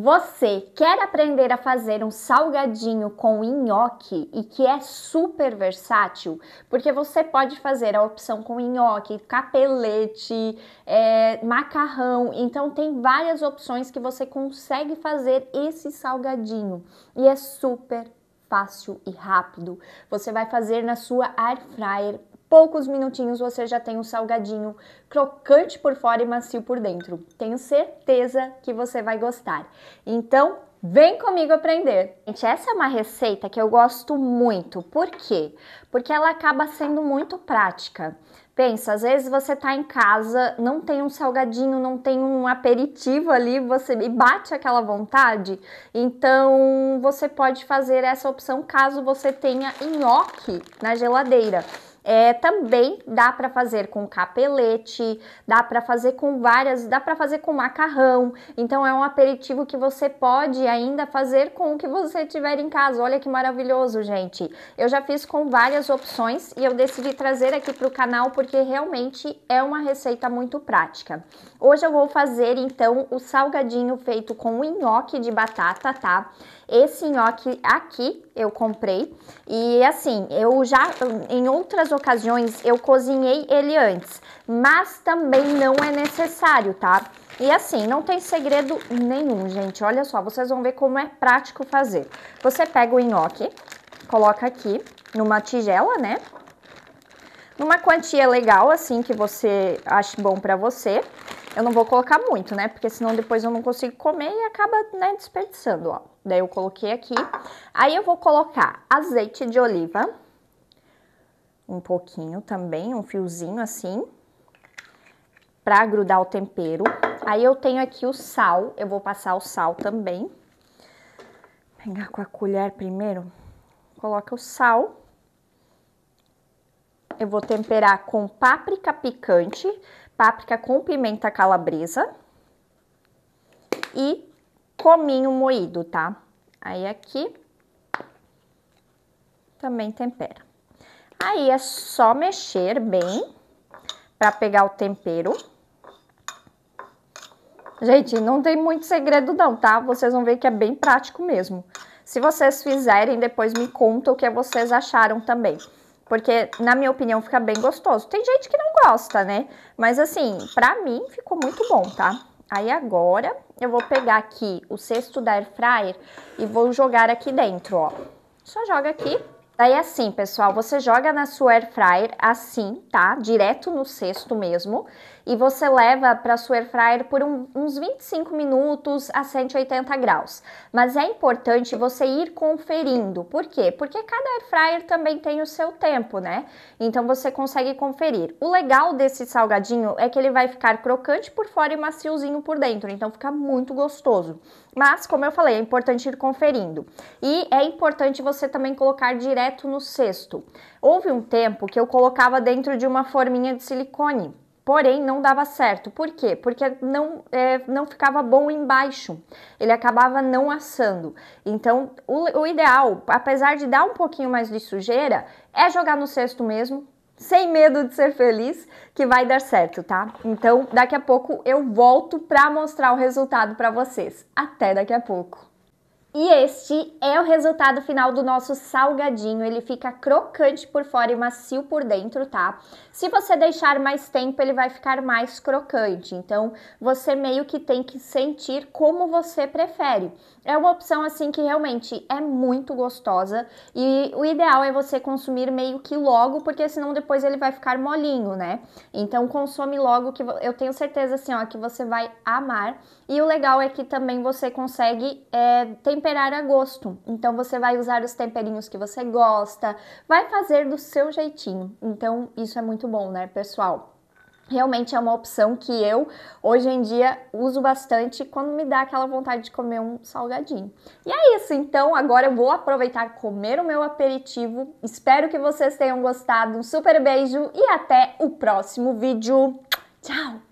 Você quer aprender a fazer um salgadinho com nhoque e que é super versátil? Porque você pode fazer a opção com nhoque, capelete, é, macarrão. Então, tem várias opções que você consegue fazer esse salgadinho e é super fácil e rápido. Você vai fazer na sua air fryer poucos minutinhos você já tem um salgadinho crocante por fora e macio por dentro. Tenho certeza que você vai gostar. Então, Vem comigo aprender! Gente, essa é uma receita que eu gosto muito. Por quê? Porque ela acaba sendo muito prática. Pensa, às vezes você tá em casa, não tem um salgadinho, não tem um aperitivo ali, você me bate aquela vontade. Então, você pode fazer essa opção caso você tenha nhoque na geladeira. É, também dá para fazer com capelete, dá para fazer com várias, dá para fazer com macarrão. Então é um aperitivo que você pode ainda fazer com o que você tiver em casa. Olha que maravilhoso, gente. Eu já fiz com várias opções e eu decidi trazer aqui para o canal porque realmente é uma receita muito prática. Hoje eu vou fazer então o salgadinho feito com o nhoque de batata, tá? Esse nhoque aqui eu comprei. E assim, eu já em outras ocasiões eu cozinhei ele antes, mas também não é necessário, tá? E assim, não tem segredo nenhum, gente. Olha só, vocês vão ver como é prático fazer. Você pega o nhoque, coloca aqui numa tigela, né? Numa quantia legal, assim, que você acha bom pra você. Eu não vou colocar muito, né? Porque senão depois eu não consigo comer e acaba, né, desperdiçando, ó. Daí eu coloquei aqui. Aí eu vou colocar azeite de oliva. Um pouquinho também, um fiozinho assim. Pra grudar o tempero. Aí eu tenho aqui o sal. Eu vou passar o sal também. Pegar com a colher primeiro. Coloca o sal. Eu vou temperar com páprica picante páprica com pimenta calabresa e cominho moído, tá? Aí aqui também tempera. Aí é só mexer bem para pegar o tempero. Gente, não tem muito segredo não, tá? Vocês vão ver que é bem prático mesmo. Se vocês fizerem, depois me contam o que vocês acharam também. Porque, na minha opinião, fica bem gostoso. Tem gente que não gosta, né? Mas, assim, pra mim ficou muito bom, tá? Aí agora eu vou pegar aqui o cesto da air fryer e vou jogar aqui dentro, ó. Só joga aqui Daí assim, pessoal, você joga na sua air fryer assim, tá? Direto no cesto mesmo, e você leva para sua air fryer por um, uns 25 minutos a 180 graus. Mas é importante você ir conferindo. Por quê? Porque cada air fryer também tem o seu tempo, né? Então você consegue conferir. O legal desse salgadinho é que ele vai ficar crocante por fora e maciozinho por dentro, então fica muito gostoso. Mas, como eu falei, é importante ir conferindo. E é importante você também colocar direto direto no cesto. Houve um tempo que eu colocava dentro de uma forminha de silicone, porém não dava certo. Por quê? Porque não, é, não ficava bom embaixo, ele acabava não assando. Então, o, o ideal, apesar de dar um pouquinho mais de sujeira, é jogar no cesto mesmo, sem medo de ser feliz, que vai dar certo, tá? Então, daqui a pouco eu volto para mostrar o resultado para vocês. Até daqui a pouco. E este é o resultado final do nosso salgadinho. Ele fica crocante por fora e macio por dentro, tá? Se você deixar mais tempo, ele vai ficar mais crocante. Então, você meio que tem que sentir como você prefere. É uma opção assim que realmente é muito gostosa e o ideal é você consumir meio que logo, porque senão depois ele vai ficar molinho, né? Então, consome logo que eu tenho certeza assim, ó, que você vai amar. E o legal é que também você consegue é, eh, temperar temperar a gosto. Então você vai usar os temperinhos que você gosta, vai fazer do seu jeitinho. Então isso é muito bom, né, pessoal? Realmente é uma opção que eu hoje em dia uso bastante quando me dá aquela vontade de comer um salgadinho. E é isso, então agora eu vou aproveitar comer o meu aperitivo. Espero que vocês tenham gostado. Um super beijo e até o próximo vídeo. Tchau!